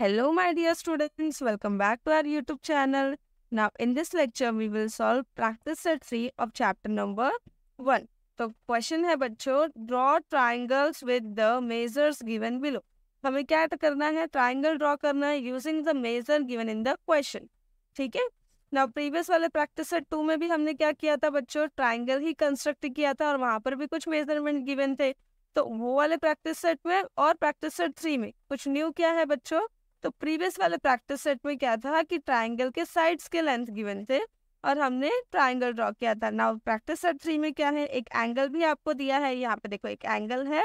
Hello my dear students, welcome back to our YouTube channel. Now in this lecture we will solve practice set 3 of chapter number 1. तो question है बच्चों draw triangles with the measures given below हमें क्या करना है triangle draw करना है using the measure given in the question ठीक है ना प्रीवियस वाले प्रैक्टिस सेट टू में भी हमने क्या किया था बच्चों ट्राइंगल ही कंस्ट्रक्ट किया था और वहां पर भी कुछ मेजरमेंट गिवन थे तो वो वाले प्रैक्टिस सेट में और प्रैक्टिस सेट थ्री में कुछ न्यू क्या है बच्चों तो प्रीवियस वाले प्रैक्टिस सेट में क्या था कि ट्राइंगल के साइड्स के लेंथ गिवन थे और हमने ट्राइंगल ड्रॉ किया था नाउ प्रैक्टिस सेट थ्री में क्या है एक एंगल भी आपको दिया है यहाँ पे देखो एक एंगल है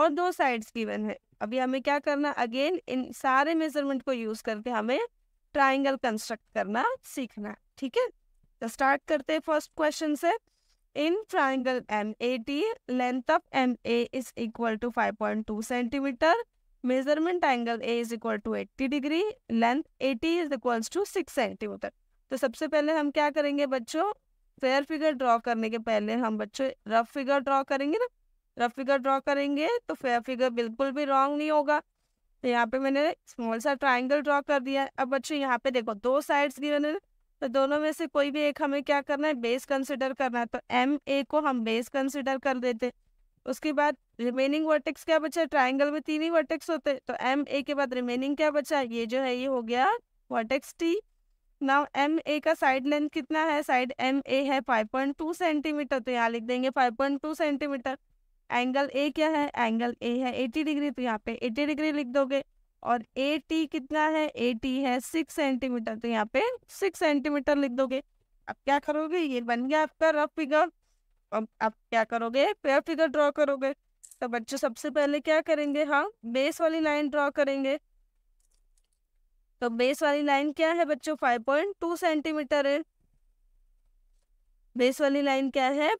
और दो साइड्स गिवन है अभी हमें क्या करना अगेन इन सारे मेजरमेंट को यूज करके हमें ट्राइंगल कंस्ट्रक्ट करना सीखना ठीक है तो स्टार्ट करते हैं फर्स्ट क्वेश्चन से in triangle M A T length of M A is equal to five point two centimetre measurement angle A is equal to eighty degree length AT is equals to six centimetre तो सबसे पहले हम क्या करेंगे बच्चों fair figure draw करने के पहले हम बच्चों रफ फिगर ड्रॉ करेंगे ना रफ फिगर ड्रॉ करेंगे तो फेयर फिगर बिल्कुल भी रॉन्ग नहीं होगा तो यहाँ पे मैंने स्मॉल सा ट्राइंगल ड्रॉ कर दिया अब बच्चों यहाँ पे देखो दो साइड्स गिवन है तो दोनों में से कोई भी एक हमें क्या करना है बेस कंसिडर करना है तो एम ए को हम बेस कंसिडर कर देते उसके बाद रिमेनिंग वर्टेक्स क्या बचा ट्राइंगल में तीन ही वर्टेक्स होते तो एम ए के बाद रिमेनिंग क्या बचा ये जो है ये हो गया vertex T now M A का साइड लेंथ कितना है साइड एम ए है 5.2 सेंटीमीटर तो यहाँ लिख देंगे 5.2 सेंटीमीटर एंगल ए क्या है एंगल ए है 80 डिग्री तो यहाँ पे 80 डिग्री लिख दोगे और ए टी कितना है ए टी है 6 सेंटीमीटर तो यहाँ पे 6 सेंटीमीटर लिख दोगे अब क्या करोगे ये बन गया आपका रफ फिगर अब आप क्या करोगे पेयर फिगर ड्रॉ करोगे तो बच्चों सबसे पहले क्या करेंगे हम हाँ, बेस वाली लाइन ड्रॉ करेंगे तो बेस वाली लाइन क्या है बच्चों टू सेंटीमीटर है बेस वाली लाइन क्या है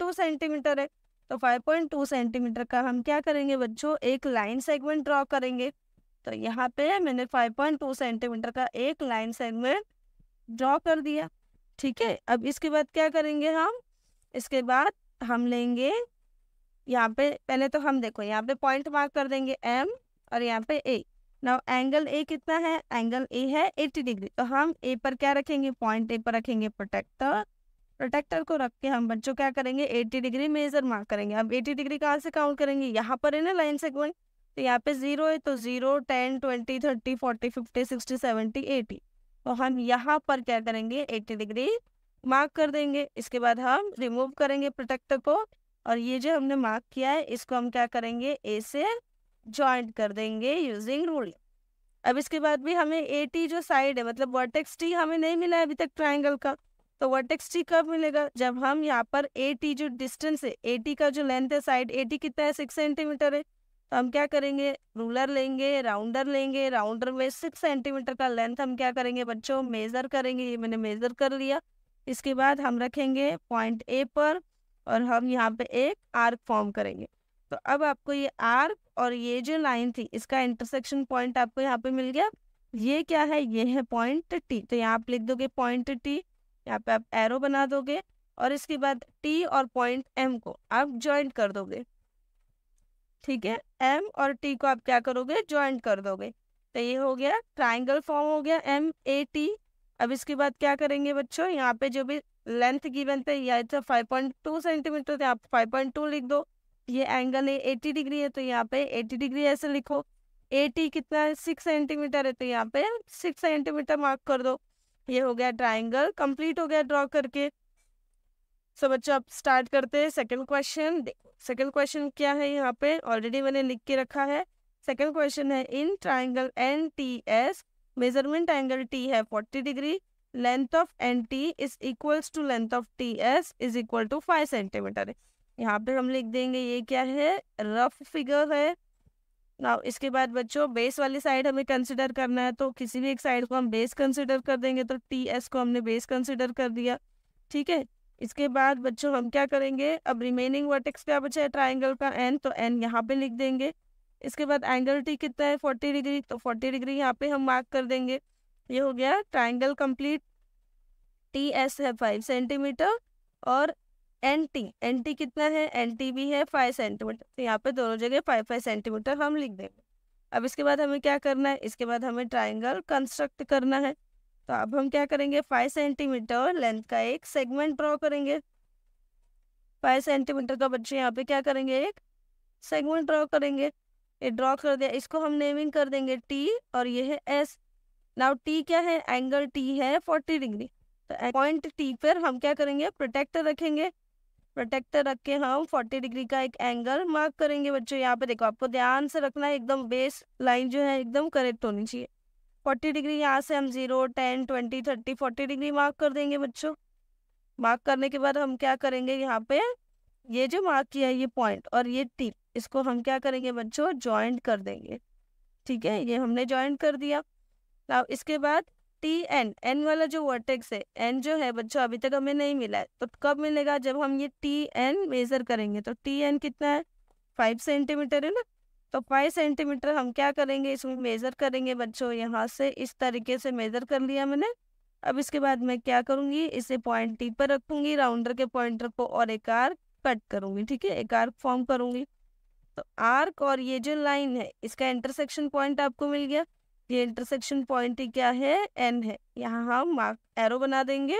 टू सेंटीमीटर है तो टू सेंटीमीटर का हम क्या करेंगे बच्चों एक लाइन सेगमेंट ड्रॉ करेंगे तो यहाँ पे मैंने फाइव पॉइंट टू सेंटीमीटर का एक लाइन सेगमेंट ड्रॉ कर दिया ठीक है अब इसके बाद क्या करेंगे हम इसके बाद हम लेंगे यहाँ पे पहले तो हम देखो यहाँ पे पॉइंट मार्क कर देंगे एम और यहाँ पे ए नाउ एंगल ए कितना है एंगल ए है एट्टी डिग्री तो हम ए पर क्या रखेंगे पॉइंट ए पर रखेंगे प्रोटेक्टर प्रोटेक्टर को रख के हम बच्चों क्या करेंगे एट्टी डिग्री मेजर मार्क करेंगे अब एट्टी डिग्री कहाँ से काउंट करेंगे यहाँ पर है ना लाइन सेगमेंट तो यहाँ पे जीरो है तो zero ten twenty thirty forty fifty sixty seventy eighty तो हम यहाँ पर क्या करेंगे एट्टी डिग्री मार्क कर देंगे इसके बाद हम रिमूव करेंगे प्रोटेक्टर को और ये जो हमने मार्क किया है इसको हम क्या करेंगे ए से ज्वाइंट कर देंगे यूजिंग रूल अब इसके बाद भी हमें ए टी जो साइड है मतलब वर्टेक्स टी हमें नहीं मिला है अभी तक ट्राइंगल का तो वर्टेक्स टी कब मिलेगा जब हम यहाँ पर ए टी जो डिस्टेंस है ए टी का जो लेंथ है साइड ए टी कितना है सिक्स सेंटीमीटर है तो हम क्या करेंगे रूलर लेंगे राउंडर लेंगे राउंडर में सिक्स सेंटीमीटर का लेंथ हम क्या करेंगे बच्चों मेज़र करेंगे ये मैंने मेज़र कर लिया इसके बाद हम रखेंगे पॉइंट ए पर और हम यहाँ पे एक आर्क फॉर्म करेंगे तो अब आपको ये आर्क और ये जो लाइन थी इसका इंटरसेक्शन पॉइंट आपको यहाँ पे मिल गया ये क्या है ये है पॉइंट टी तो यहाँ आप लिख दोगे पॉइंट टी यहाँ पे आप एरो बना दोगे और इसके बाद टी और पॉइंट एम को आप ज्वाइंट कर दोगे ठीक है एम और टी को आप क्या करोगे ज्वाइंट कर दोगे तो ये हो गया ट्राइंगल फॉर्म हो गया एम ए टी अब इसके बाद क्या करेंगे बच्चों यहाँ पे जो भी लेंथ गिवन थे या तो फाइव पॉइंट टू सेंटीमीटर थे आप फाइव पॉइंट टू लिख दो ये एंगल है एटी डिग्री है तो यहाँ पे एटी डिग्री ऐसे लिखो एटी कितना है सिक्स सेंटीमीटर है तो यहाँ पे सिक्स सेंटीमीटर मार्क कर दो ये हो गया ट्राइंगल कंप्लीट हो गया ड्रॉ करके सो बच्चों आप स्टार्ट करते हैं सेकंड क्वेश्चन देखो सेकंड क्वेश्चन क्या है यहाँ पे ऑलरेडी मैंने लिख के रखा है सेकंड क्वेश्चन है in triangle N T S measurement angle T है forty degree length of N T is equals to length of T S is equal to five centimetre यहाँ पे हम लिख देंगे ये क्या है रफ फिगर है नाउ इसके बाद बच्चों बेस वाली साइड हमें कंसिडर करना है तो किसी भी एक साइड को हम बेस कंसिडर कर देंगे तो टी एस को हमने बेस कंसिडर कर दिया ठीक है इसके बाद बच्चों हम क्या करेंगे अब रिमेनिंग वर्टेक्स क्या बचा है ट्राइंगल का एन तो एन यहाँ पे लिख देंगे इसके बाद एंगल टी कितना है फोर्टी डिग्री तो फोर्टी डिग्री यहाँ पे हम मार्क कर देंगे ये हो गया ट्राइंगल कंप्लीट टी एस है फाइव सेंटीमीटर और एन टी एन टी कितना है एन टी भी है फाइव सेंटीमीटर तो यहाँ पे दोनों जगह फाइव फाइव सेंटीमीटर हम लिख देंगे अब इसके बाद हमें क्या करना है इसके बाद हमें ट्राइंगल कंस्ट्रक्ट करना है तो अब हम क्या करेंगे फाइव सेंटीमीटर लेंथ का एक सेगमेंट ड्रॉ करेंगे फाइव सेंटीमीटर का बच्चे यहाँ पे क्या करेंगे एक सेगमेंट ड्रॉ करेंगे ये ड्रॉ कर दिया इसको हम नेमिंग कर देंगे टी और ये है एस नाउ टी क्या है एंगल टी है फोर्टी डिग्री तो पॉइंट टी पर हम क्या करेंगे प्रोटेक्टर रखेंगे प्रोटेक्टर रख के हम फोर्टी डिग्री का एक एंगल मार्क करेंगे बच्चों यहाँ पे देखो आपको ध्यान से रखना है एकदम बेस लाइन जो है एकदम करेक्ट होनी चाहिए फोर्टी डिग्री यहाँ से हम zero ten twenty thirty forty degree mark कर देंगे बच्चों मार्क करने के बाद हम क्या करेंगे यहाँ पे ये जो मार्क किया है ये पॉइंट और ये टिप इसको हम क्या करेंगे बच्चों ज्वाइंट कर देंगे ठीक है ये हमने ज्वाइंट कर दिया अब इसके बाद टी एन एन वाला जो वर्टेक्स है एन जो है बच्चों अभी तक हमें नहीं मिला है तो कब मिलेगा जब हम ये टी एन मेजर करेंगे तो टी एन कितना है फाइव सेंटीमीटर है ना तो फाइव सेंटीमीटर हम क्या करेंगे इसमें मेजर करेंगे बच्चों यहाँ से इस तरीके से मेजर कर लिया मैंने अब इसके बाद मैं क्या करूंगी इसे पॉइंट टी पर रखूंगी राउंडर के पॉइंटर को और एक आर्क कट करूंगी ठीक है एक आर्क फॉर्म करूंगी तो आर्क और ये जो लाइन है इसका इंटरसेक्शन पॉइंट आपको मिल गया ये इंटरसेक्शन पॉइंट ही क्या है एन है यहाँ हम मार्क एरो बना देंगे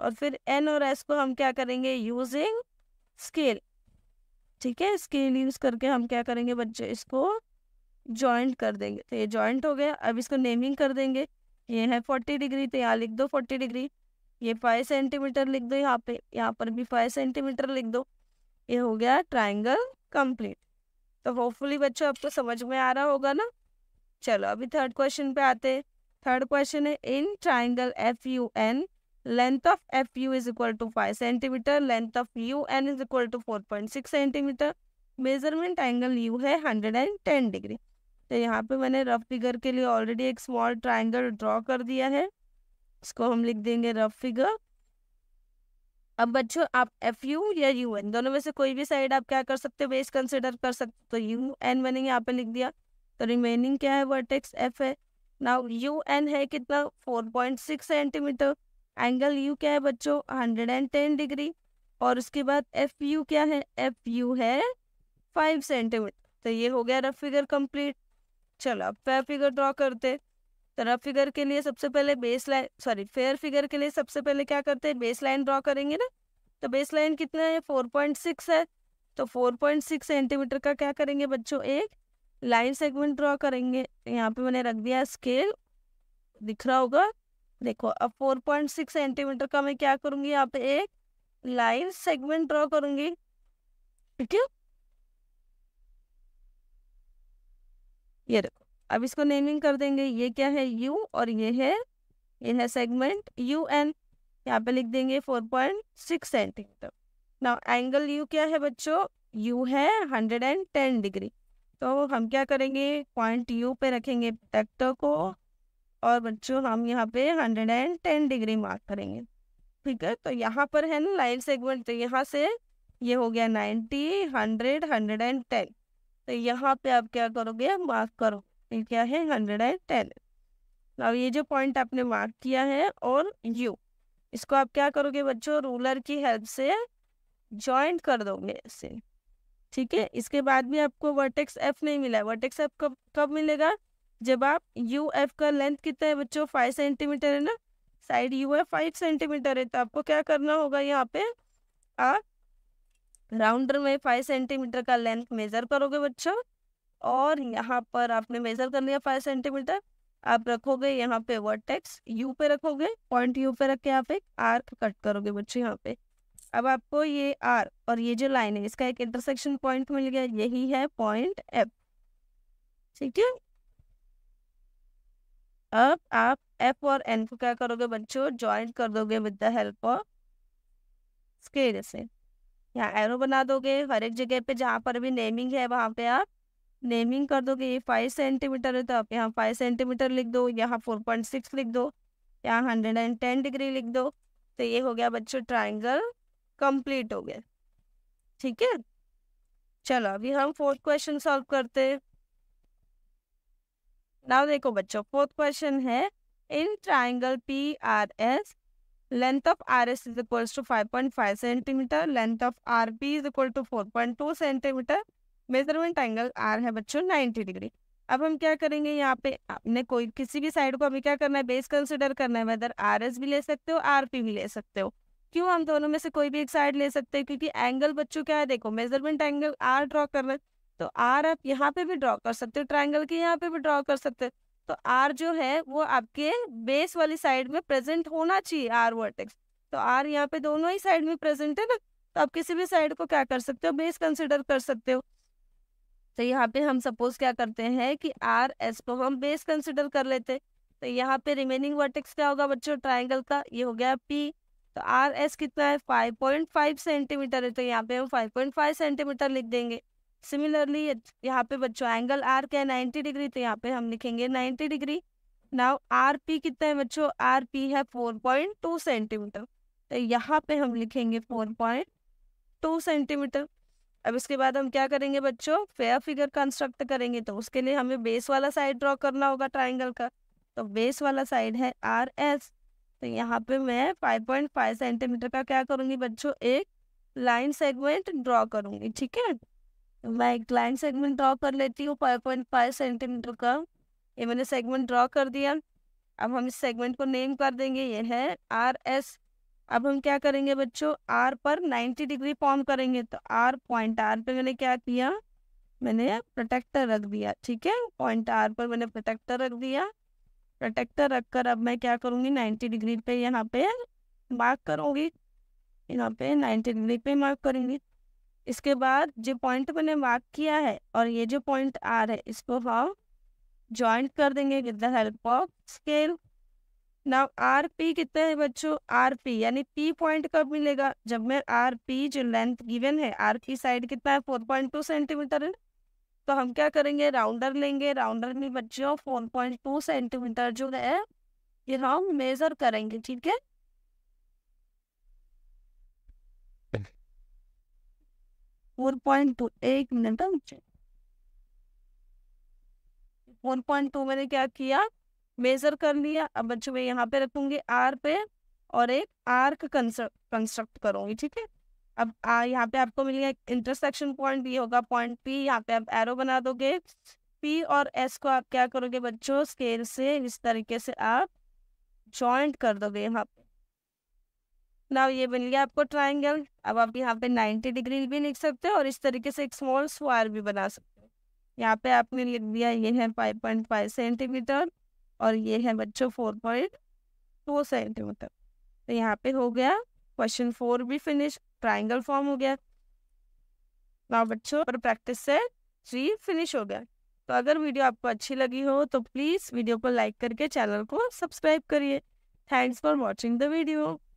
और फिर एन और एस को हम क्या करेंगे यूजिंग स्केल ठीक है स्केल यूज करके हम क्या करेंगे बच्चे इसको ज्वाइंट कर देंगे तो ये ज्वाइंट हो गया अब इसको नेमिंग कर देंगे ये है फोर्टी डिग्री तो यहाँ लिख दो फोर्टी डिग्री ये फाइव सेंटीमीटर लिख दो यहाँ पे यहाँ पर भी फाइव सेंटीमीटर लिख दो ये हो गया ट्राइंगल कंप्लीट तो होपफुली बच्चों आपको समझ में आ रहा होगा ना चलो अभी थर्ड क्वेश्चन पे आते हैं थर्ड क्वेश्चन है in triangle F U N length of F U is equal to five centimetre length of U N is equal to four point six centimetre measurement angle U है hundred and ten degree तो यहाँ पे मैंने rough figure के लिए already एक small triangle draw कर दिया है इसको हम लिख देंगे रफ फिगर अब बच्चों आप एफ यू या यू एन दोनों में से कोई भी साइड आप क्या कर सकते हो बेस कंसिडर कर सकते तो यू एन मैंने यहाँ पे लिख दिया तो रिमेनिंग क्या है वर्टेक्स एफ है नाउ यू एन है कितना four point six centimetre angle U क्या है बच्चों हंड्रेड एंड टेन डिग्री और उसके बाद एफ यू क्या है एफ यू है फाइव सेंटीमीटर तो ये हो गया रफ फिगर कंप्लीट चलो अब फेयर फिगर ड्रॉ करते तो रफ फिगर के लिए सबसे पहले base line sorry fair figure के लिए सबसे पहले क्या करते हैं बेस लाइन ड्रॉ करेंगे ना तो बेस लाइन कितना है फोर पॉइंट सिक्स है तो फोर पॉइंट सिक्स सेंटीमीटर का क्या करेंगे बच्चों एक लाइन सेगमेंट ड्रॉ करेंगे यहाँ पे मैंने रख दिया स्केल दिख रहा होगा देखो अब 4.6 सेंटीमीटर का मैं क्या करूँगी यहाँ पे एक लाइन सेगमेंट ड्रॉ करूँगी ठीक है ये देखो अब इसको नेमिंग कर देंगे ये क्या है यू और ये है ये है सेगमेंट यू एन यहाँ पे लिख देंगे 4.6 सेंटीमीटर ना एंगल यू क्या है बच्चों यू है 110 डिग्री तो हम क्या करेंगे पॉइंट यू पे रखेंगे प्रोटेक्टर को और बच्चों हम यहाँ पे hundred and ten degree mark करेंगे ठीक है तो यहाँ पर है ना लाइन सेगमेंट तो यहाँ से ये हो गया ninety hundred hundred and ten तो यहाँ पे आप क्या करोगे मार्क करो ये क्या है हंड्रेड एंड टेन अब ये जो पॉइंट आपने मार्क किया है और यू इसको आप क्या करोगे बच्चों रूलर की हेल्प से ज्वाइंट कर दोगे इसे ठीक है इसके बाद भी आपको वर्टेक्स एफ नहीं मिला वर्टेक्स एफ कब कब मिलेगा जब आप यू एफ का लेंथ कितना है बच्चों फाइव सेंटीमीटर है ना साइड यू है फाइव सेंटीमीटर है तो आपको क्या करना होगा यहाँ पे आप राउंडर में फाइव सेंटीमीटर का लेंथ मेजर करोगे बच्चों और यहाँ पर आपने मेजर कर लिया फाइव सेंटीमीटर आप रखोगे यहाँ पे वर्टेक्स यू पे रखोगे पॉइंट यू पे रख के आप एक आर्क कट करोगे बच्चों यहाँ पे अब आपको ये आर और ये जो लाइन है इसका एक इंटरसेक्शन पॉइंट मिल गया यही है पॉइंट एफ ठीक है अब आप एफ और एन को क्या करोगे बच्चों ज्वाइंट कर दोगे with the help of scale से यहाँ एरो बना दोगे हर एक जगह पे जहाँ पर भी नेमिंग है वहाँ पे आप नेमिंग कर दोगे ये फाइव सेंटीमीटर है तो आप यहाँ फाइव सेंटीमीटर लिख दो यहाँ फोर पॉइंट सिक्स लिख दो यहाँ हंड्रेड एंड टेन डिग्री लिख दो तो ये हो गया बच्चों ट्राइंगल कंप्लीट हो गए ठीक है चलो अभी हम फोर्थ क्वेश्चन सॉल्व करते नाउ देखो बच्चों फोर्थ क्वेश्चन है in triangle P R S length of R S is to five point five centimetre length of R P is equal to four point two centimetre measurement angle R है बच्चों ninety degree अब हम क्या करेंगे यहाँ पे आपने कोई किसी भी साइड को अभी क्या करना है बेस कंसिडर करना है वेदर आर एस भी ले सकते हो आर पी भी ले सकते हो क्यों हम दोनों में से कोई भी एक साइड ले सकते हैं क्योंकि एंगल बच्चों क्या है देखो मेजरमेंट एंगल आर ड्रॉ कर रहे तो आर आप यहाँ पे भी ड्रॉ कर सकते हो ट्राइंगल के यहाँ पे भी ड्रॉ कर सकते हो तो आर जो है वो आपके बेस वाली साइड में प्रेजेंट होना चाहिए आर वर्टेक्स तो आर यहाँ पे दोनों ही साइड में प्रेजेंट है ना तो आप किसी भी साइड को क्या कर सकते हो बेस कंसिडर कर सकते हो तो यहाँ पे हम सपोज क्या करते हैं कि आर एस को हम बेस कंसिडर कर लेते तो यहाँ पे रिमेनिंग वर्टेक्स क्या होगा बच्चों ट्राइंगल का ये हो गया पी तो आर एस कितना है फाइव पॉइंट फाइव सेंटीमीटर है तो यहाँ पे हम फाइव पॉइंट फाइव सेंटीमीटर लिख देंगे सिमिलरली यहाँ पे बच्चों एंगल आर क्या है नाइन्टी डिग्री तो यहाँ पे हम लिखेंगे ninety degree now R P कितना है बच्चों आर पी है फोर पॉइंट टू सेंटीमीटर तो यहाँ पे हम लिखेंगे फोर पॉइंट टू सेंटीमीटर अब इसके बाद हम क्या करेंगे बच्चों फेयर फिगर कंस्ट्रक्ट करेंगे तो उसके लिए हमें बेस वाला साइड ड्रॉ करना होगा ट्राइंगल का तो बेस वाला साइड है आर एस तो यहाँ पे मैं 5.5 सेंटीमीटर का क्या करूँगी बच्चों एक लाइन सेगमेंट ड्रॉ करूँगी ठीक है तो मैं एक लाइन सेगमेंट ड्रॉ कर लेती हूँ 5.5 सेंटीमीटर का ये मैंने सेगमेंट ड्रॉ कर दिया अब हम इस सेगमेंट को नेम कर देंगे ये है आर एस अब हम क्या करेंगे बच्चों आर पर 90 डिग्री फॉर्म करेंगे तो आर पॉइंट आर पे मैंने क्या किया मैंने प्रोटेक्टर रख दिया ठीक है पॉइंट आर पर मैंने प्रोटेक्टर रख दिया प्रोटेक्टर रखकर अब मैं क्या करूँगी नाइन्टी डिग्री पे यहाँ पे मार्क करूँगी यहाँ पे नाइन्टी डिग्री पे मार्क करूँगी इसके बाद जो पॉइंट मैंने मार्क किया है और ये जो पॉइंट आ रहा है इसको हम ज्वाइंट कर देंगे with the help of scale ना आर पी कितने है बच्चों आर पी यानी पी पॉइंट कब मिलेगा जब मैं आर पी जो लेंथ गिवन है आर पी साइड कितना है फोर पॉइंट टू सेंटीमीटर है तो हम क्या करेंगे राउंडर लेंगे राउंडर में बच्चों फोर पॉइंट टू सेंटीमीटर जो है ये हम मेजर करेंगे ठीक है फोर पॉइंट टू एक मिनट फोर पॉइंट टू मैंने क्या किया मेजर कर लिया अब बच्चों मैं यहाँ पे रखूंगी आर पे और एक आर्क कंस्ट्रक्ट करूंगी ठीक है अब यहाँ पे आपको मिलेगा इंटरसेक्शन पॉइंट ये होगा पॉइंट पी यहाँ पे आप एरो बना दोगे पी और एस को आप क्या करोगे बच्चों स्केल से इस तरीके से आप जॉइंट कर दोगे यहाँ पे नाउ ये बन गया आपको ट्राइंगल अब आप यहाँ पे नाइन्टी डिग्री भी लिख सकते हो और इस तरीके से एक स्मॉल स्क्वायर भी बना सकते हो यहाँ पे आपने लिख दिया ये है फाइव सेंटीमीटर और ये है बच्चों टू सेंटीमीटर तो यहाँ पे हो गया क्वेश्चन फोर भी फिनिश ट्राइंगल फॉर्म हो गया ना बच्चों पर प्रैक्टिस से ट्री फिनिश हो गया तो अगर वीडियो आपको अच्छी लगी हो तो प्लीज़ वीडियो को लाइक करके चैनल को सब्सक्राइब करिए thanks for watching the video